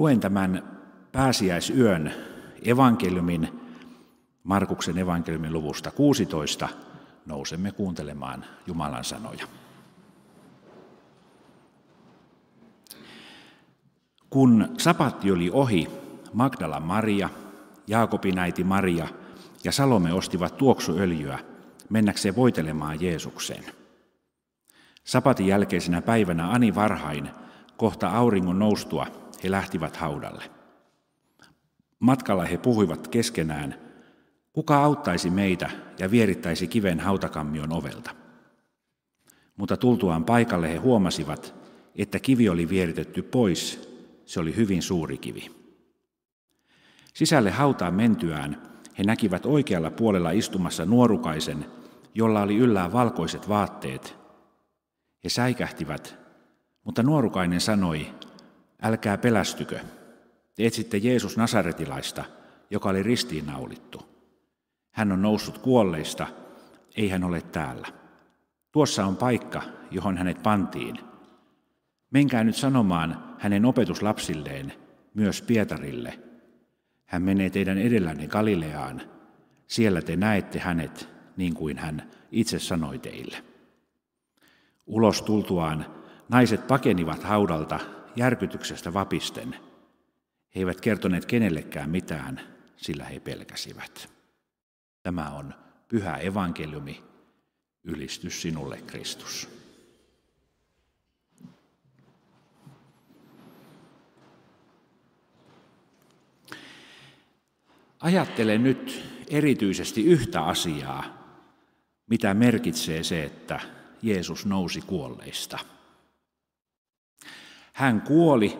Luen tämän pääsiäisyön evankeliumin, Markuksen evankeliumin luvusta 16. Nousemme kuuntelemaan Jumalan sanoja. Kun sapatti oli ohi, Magdala Maria, Jaakobin äiti Maria ja Salome ostivat tuoksuöljyä mennäkseen voitelemaan Jeesukseen. Sapatin jälkeisenä päivänä ani varhain, kohta auringon noustua, he lähtivät haudalle. Matkalla he puhuivat keskenään, kuka auttaisi meitä ja vierittäisi kiven hautakammion ovelta. Mutta tultuaan paikalle he huomasivat, että kivi oli vieritetty pois, se oli hyvin suuri kivi. Sisälle hautaan mentyään he näkivät oikealla puolella istumassa nuorukaisen, jolla oli yllään valkoiset vaatteet. He säikähtivät, mutta nuorukainen sanoi, älkää pelästykö, te etsitte Jeesus Nasaretilaista, joka oli ristiinnaulittu. Hän on noussut kuolleista, ei hän ole täällä. Tuossa on paikka, johon hänet pantiin. Menkää nyt sanomaan hänen opetuslapsilleen, myös Pietarille. Hän menee teidän edellänne Galileaan. Siellä te näette hänet, niin kuin hän itse sanoi teille. Ulos tultuaan naiset pakenivat haudalta järkytyksestä vapisten. He eivät kertoneet kenellekään mitään, sillä he pelkäsivät. Tämä on pyhä evankeliumi, ylistys sinulle Kristus. Ajattele nyt erityisesti yhtä asiaa, mitä merkitsee se, että Jeesus nousi kuolleista. Hän kuoli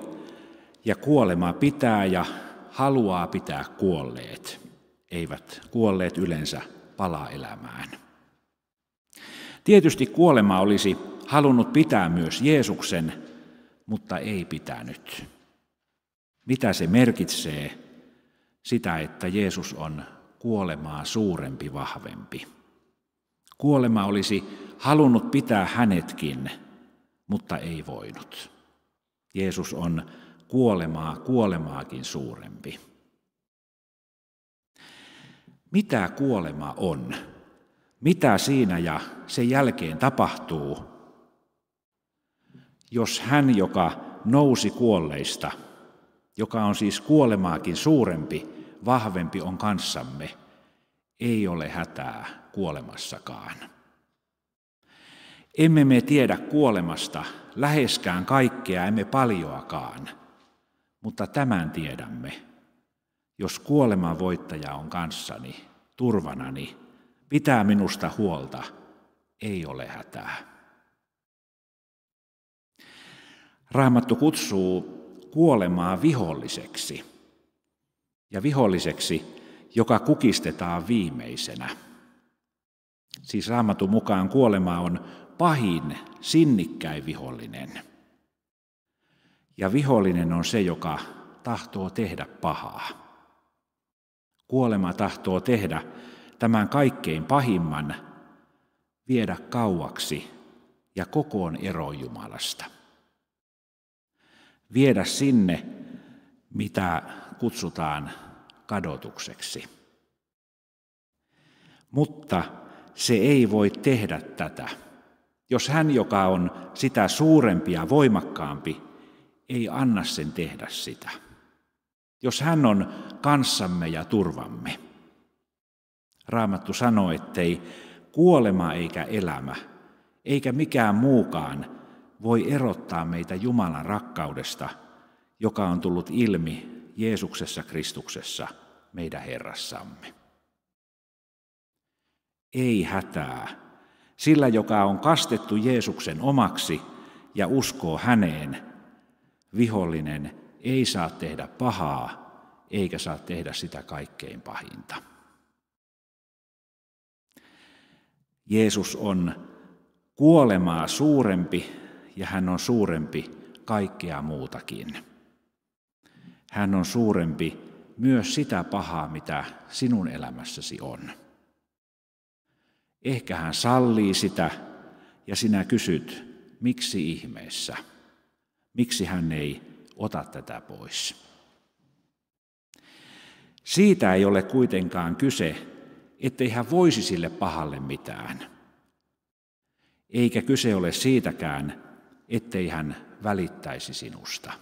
ja kuolemaa pitää ja haluaa pitää kuolleet. Eivät kuolleet yleensä palaa elämään. Tietysti kuolema olisi halunnut pitää myös Jeesuksen, mutta ei pitänyt. Mitä se merkitsee? Sitä, että Jeesus on kuolemaa suurempi, vahvempi. Kuolema olisi halunnut pitää hänetkin, mutta ei voinut. Jeesus on kuolemaa kuolemaakin suurempi. Mitä kuolema on? Mitä siinä ja sen jälkeen tapahtuu, jos hän, joka nousi kuolleista, joka on siis kuolemaakin suurempi, vahvempi on kanssamme, ei ole hätää kuolemassakaan. Emme me tiedä kuolemasta läheskään kaikkea, emme paljoakaan. Mutta tämän tiedämme. Jos kuoleman voittaja on kanssani, turvanani, pitää minusta huolta, ei ole hätää. Raamattu kutsuu kuolemaa viholliseksi ja viholliseksi, joka kukistetaan viimeisenä. Siis raamatun mukaan kuolema on pahin, sinnikkäin vihollinen. Ja vihollinen on se, joka tahtoo tehdä pahaa. Kuolema tahtoo tehdä tämän kaikkein pahimman, viedä kauaksi ja kokoon eroon Jumalasta. Viedä sinne, mitä kutsutaan kadotukseksi. Mutta se ei voi tehdä tätä jos hän, joka on sitä suurempi ja voimakkaampi, ei anna sen tehdä sitä. Jos hän on kanssamme ja turvamme. Raamattu sanoo, ettei kuolema eikä elämä, eikä mikään muukaan voi erottaa meitä Jumalan rakkaudesta, joka on tullut ilmi Jeesuksessa Kristuksessa, meidän Herrassamme. Ei hätää, sillä joka on kastettu Jeesuksen omaksi ja uskoo häneen, vihollinen ei saa tehdä pahaa eikä saa tehdä sitä kaikkein pahinta. Jeesus on kuolemaa suurempi ja hän on suurempi kaikkea muutakin. Hän on suurempi myös sitä pahaa, mitä sinun elämässäsi on. Ehkä hän sallii sitä ja sinä kysyt, miksi ihmeessä? Miksi hän ei ota tätä pois? Siitä ei ole kuitenkaan kyse, ettei hän voisi sille pahalle mitään. Eikä kyse ole siitäkään, ettei hän välittäisi sinusta.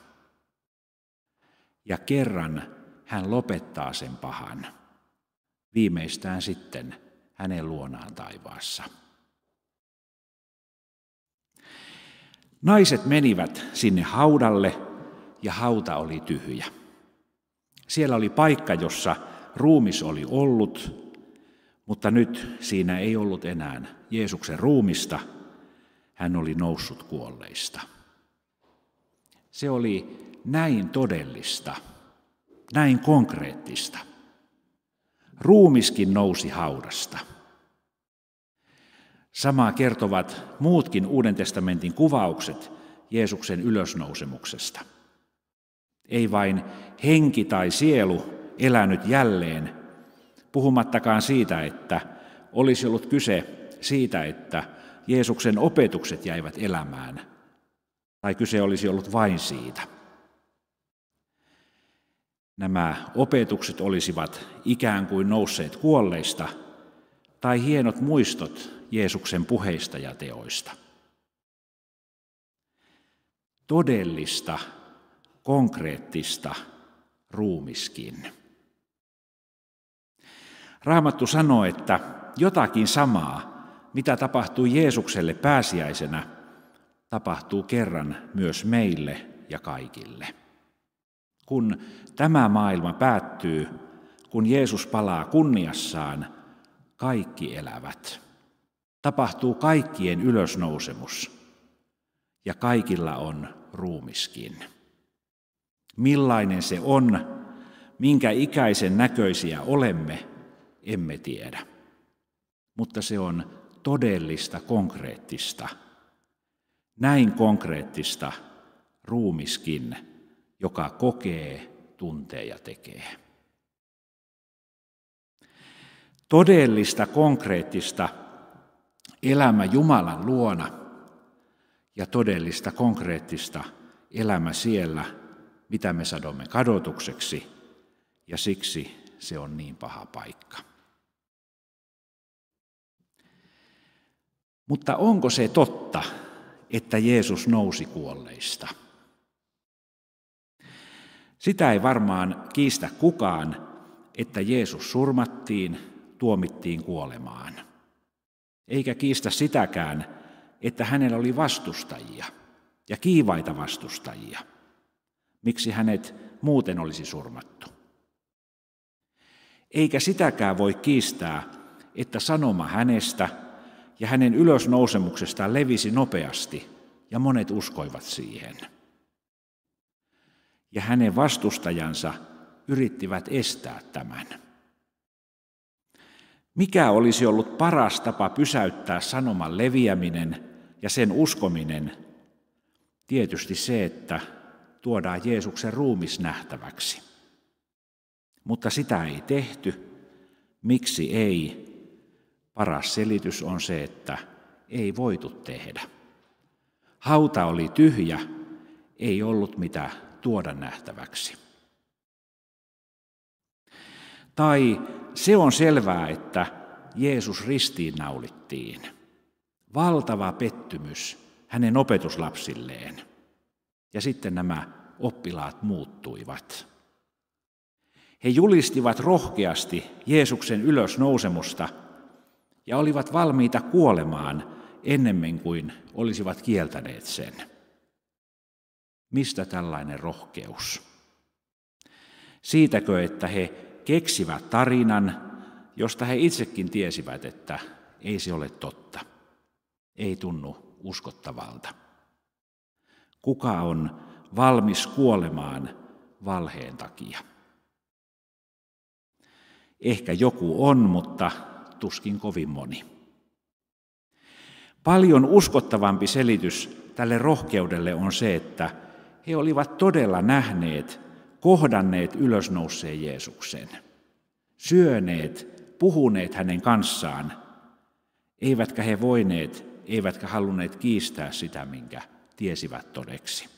Ja kerran hän lopettaa sen pahan. Viimeistään sitten hänen luonaan taivaassa. Naiset menivät sinne haudalle ja hauta oli tyhjä. Siellä oli paikka, jossa ruumis oli ollut, mutta nyt siinä ei ollut enää Jeesuksen ruumista. Hän oli noussut kuolleista. Se oli näin todellista, näin konkreettista ruumiskin nousi haudasta. Samaa kertovat muutkin Uuden testamentin kuvaukset Jeesuksen ylösnousemuksesta. Ei vain henki tai sielu elänyt jälleen, puhumattakaan siitä, että olisi ollut kyse siitä, että Jeesuksen opetukset jäivät elämään, tai kyse olisi ollut vain siitä nämä opetukset olisivat ikään kuin nousseet kuolleista tai hienot muistot Jeesuksen puheista ja teoista. Todellista, konkreettista ruumiskin. Raamattu sanoo, että jotakin samaa, mitä tapahtuu Jeesukselle pääsiäisenä, tapahtuu kerran myös meille ja kaikille. Kun tämä maailma päättyy, kun Jeesus palaa kunniassaan, kaikki elävät. Tapahtuu kaikkien ylösnousemus ja kaikilla on ruumiskin. Millainen se on, minkä ikäisen näköisiä olemme, emme tiedä. Mutta se on todellista konkreettista. Näin konkreettista ruumiskin joka kokee, tuntee ja tekee. Todellista, konkreettista elämä Jumalan luona ja todellista, konkreettista elämä siellä, mitä me sadomme kadotukseksi, ja siksi se on niin paha paikka. Mutta onko se totta, että Jeesus nousi kuolleista? Sitä ei varmaan kiistä kukaan, että Jeesus surmattiin, tuomittiin kuolemaan. Eikä kiistä sitäkään, että hänellä oli vastustajia ja kiivaita vastustajia. Miksi hänet muuten olisi surmattu? Eikä sitäkään voi kiistää, että sanoma hänestä ja hänen ylösnousemuksestaan levisi nopeasti ja monet uskoivat siihen ja hänen vastustajansa yrittivät estää tämän. Mikä olisi ollut paras tapa pysäyttää sanoman leviäminen ja sen uskominen? Tietysti se, että tuodaan Jeesuksen ruumis nähtäväksi. Mutta sitä ei tehty. Miksi ei? Paras selitys on se, että ei voitu tehdä. Hauta oli tyhjä, ei ollut mitä tuoda nähtäväksi. Tai se on selvää, että Jeesus ristiinnaulittiin. Valtava pettymys hänen opetuslapsilleen. Ja sitten nämä oppilaat muuttuivat. He julistivat rohkeasti Jeesuksen ylösnousemusta ja olivat valmiita kuolemaan ennemmin kuin olisivat kieltäneet sen. Mistä tällainen rohkeus? Siitäkö, että he keksivät tarinan, josta he itsekin tiesivät, että ei se ole totta. Ei tunnu uskottavalta. Kuka on valmis kuolemaan valheen takia? Ehkä joku on, mutta tuskin kovin moni. Paljon uskottavampi selitys tälle rohkeudelle on se, että he olivat todella nähneet, kohdanneet ylösnouseen Jeesuksen, syöneet, puhuneet hänen kanssaan, eivätkä he voineet, eivätkä halunneet kiistää sitä, minkä tiesivät todeksi.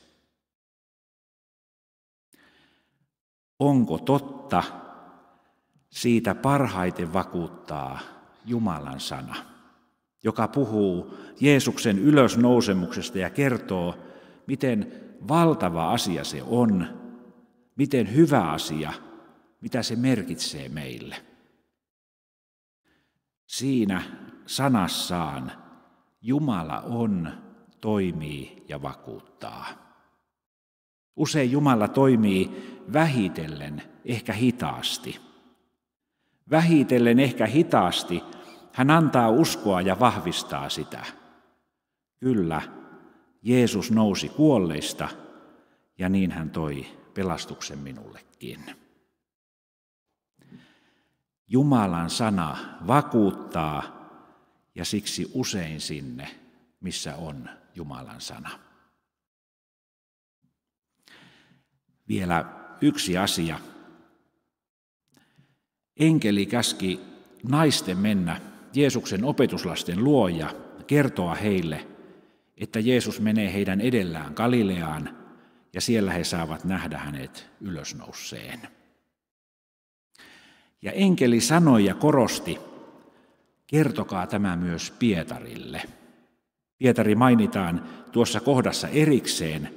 Onko totta, siitä parhaiten vakuuttaa Jumalan sana, joka puhuu Jeesuksen ylösnousemuksesta ja kertoo, miten valtava asia se on, miten hyvä asia, mitä se merkitsee meille. Siinä sanassaan Jumala on, toimii ja vakuuttaa. Usein Jumala toimii vähitellen, ehkä hitaasti. Vähitellen, ehkä hitaasti, hän antaa uskoa ja vahvistaa sitä. Kyllä, Jeesus nousi kuolleista ja niin hän toi pelastuksen minullekin. Jumalan sana vakuuttaa ja siksi usein sinne, missä on Jumalan sana. Vielä yksi asia. Enkeli käski naisten mennä Jeesuksen opetuslasten luo ja kertoa heille – että Jeesus menee heidän edellään Galileaan ja siellä he saavat nähdä hänet ylösnouseen. Ja enkeli sanoi ja korosti, kertokaa tämä myös Pietarille. Pietari mainitaan tuossa kohdassa erikseen,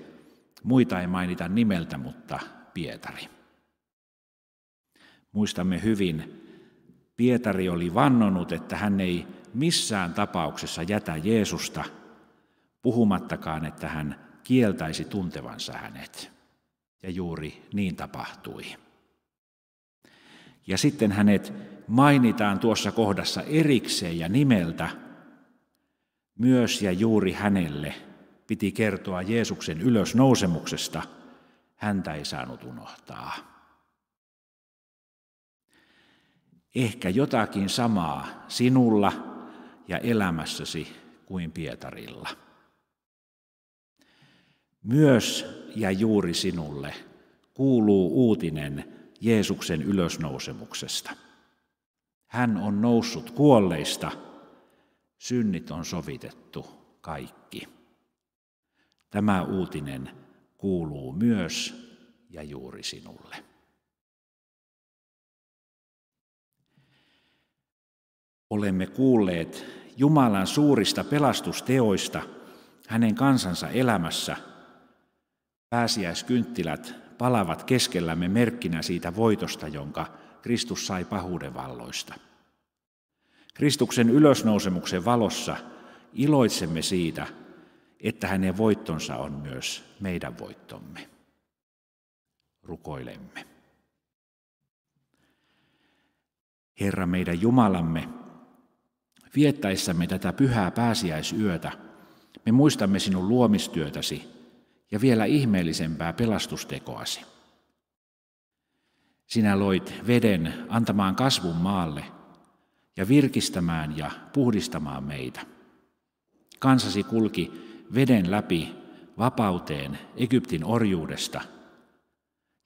muita ei mainita nimeltä, mutta Pietari. Muistamme hyvin, Pietari oli vannonut, että hän ei missään tapauksessa jätä Jeesusta – puhumattakaan, että hän kieltäisi tuntevansa hänet. Ja juuri niin tapahtui. Ja sitten hänet mainitaan tuossa kohdassa erikseen ja nimeltä. Myös ja juuri hänelle piti kertoa Jeesuksen ylösnousemuksesta. Häntä ei saanut unohtaa. Ehkä jotakin samaa sinulla ja elämässäsi kuin Pietarilla. Myös ja juuri sinulle kuuluu uutinen Jeesuksen ylösnousemuksesta. Hän on noussut kuolleista, synnit on sovitettu kaikki. Tämä uutinen kuuluu myös ja juuri sinulle. Olemme kuulleet Jumalan suurista pelastusteoista hänen kansansa elämässä – Pääsiäiskynttilät palavat keskellämme merkkinä siitä voitosta, jonka Kristus sai pahuuden valloista. Kristuksen ylösnousemuksen valossa iloitsemme siitä, että hänen voittonsa on myös meidän voittomme. Rukoilemme. Herra meidän Jumalamme, viettäessämme tätä pyhää pääsiäisyötä, me muistamme sinun luomistyötäsi ja vielä ihmeellisempää pelastustekoasi. Sinä loit veden antamaan kasvun maalle ja virkistämään ja puhdistamaan meitä. Kansasi kulki veden läpi vapauteen Egyptin orjuudesta,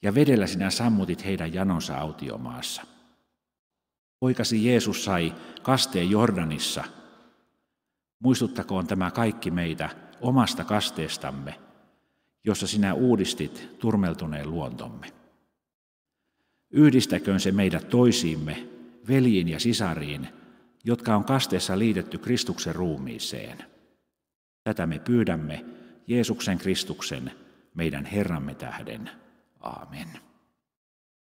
ja vedellä sinä sammutit heidän janonsa autiomaassa. Poikasi Jeesus sai kasteen Jordanissa. Muistuttakoon tämä kaikki meitä omasta kasteestamme – jossa sinä uudistit turmeltuneen luontomme. Yhdistäköön se meidät toisiimme, veljiin ja sisariin, jotka on kasteessa liitetty Kristuksen ruumiiseen. Tätä me pyydämme Jeesuksen Kristuksen, meidän Herramme tähden. Aamen.